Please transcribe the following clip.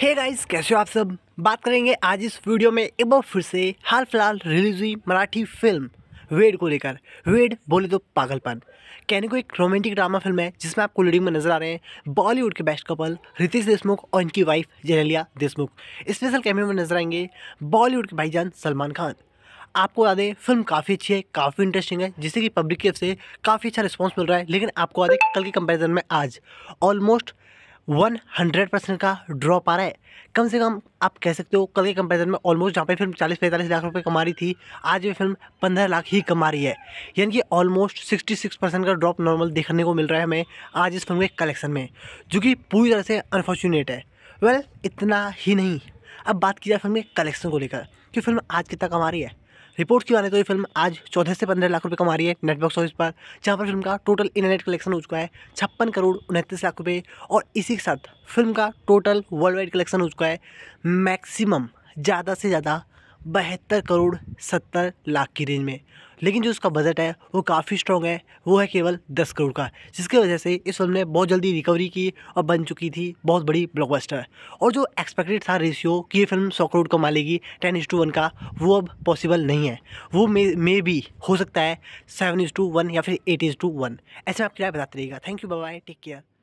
हे hey guys कैसे हो आप सब बात करेंगे आज इस वीडियो में एक बार फिर से हाल फिलहाल रिलीज हुई मराठी फिल्म वेड को लेकर वेड बोले तो पागलपन कहने को एक रोमांटिक ड्रामा फिल्म है जिसमें आपको लीडिंग में नजर आ रहे हैं बॉलीवुड के बेस्ट कपल रितेश देशमुख और इनकी वाइफ जेनेलिया देशमुख स्पेशल कैमरे में नजर आएंगे बॉलीवुड के भाईजान सलमान खान आपको याद है फिल्म काफ़ी अच्छी है काफ़ी इंटरेस्टिंग है जिससे कि पब्लिक की तरफ से काफ़ी अच्छा रिस्पॉन्स मिल रहा है लेकिन आपको याद है कल के कंपैरिजन में आज ऑलमोस्ट वन हंड्रेड परसेंट का ड्रॉप आ रहा है कम से कम आप कह सकते हो कल के कंपैरिजन में ऑलमोस्ट जहाँ पे फिल्म चालीस पैंतालीस लाख रुपए कमा रही थी आज ये फिल्म पंद्रह लाख ही कमा रही है यानी कि ऑलमोस्ट सिक्सटी सिक्स परसेंट का ड्रॉप नॉर्मल देखने को मिल रहा है हमें आज इस फिल्म के कलेक्शन में जो कि पूरी तरह से अनफॉर्चुनेट है वेल well, इतना ही नहीं अब बात की जाए फिल्म के कलेक्शन को लेकर कि फिल्म आज कितना कमा रही है रिपोर्ट की माने तो ये फिल्म आज चौदह से पंद्रह लाख रुपये कमा रही है नेटवर्क ऑफिस पर जहाँ पर फिल्म का टोटल इंटरनेट कलेक्शन हो चुका है छप्पन करोड़ उनतीस लाख रुपये और इसी के साथ फिल्म का टोटल वर्ल्ड वाइड कलेक्शन हो चुका है मैक्सिमम ज़्यादा से ज़्यादा बहत्तर करोड़ सत्तर लाख की रेंज में लेकिन जो उसका बजट है वो काफ़ी स्ट्रॉन्ग है वो है केवल दस करोड़ का जिसकी वजह से इस फिल्म ने बहुत जल्दी रिकवरी की और बन चुकी थी बहुत बड़ी ब्लॉकबस्टर और जो एक्सपेक्टेड था रेशियो कि ये फिल्म सौ करोड़ कमा लेगी टेन इज टू वन का वो अब पॉसिबल नहीं है वो मे मे भी हो सकता है सेवन इज टू वन या फिर एट इज टू वन ऐसे आप क्या बताते रहिएगा thank you bye take care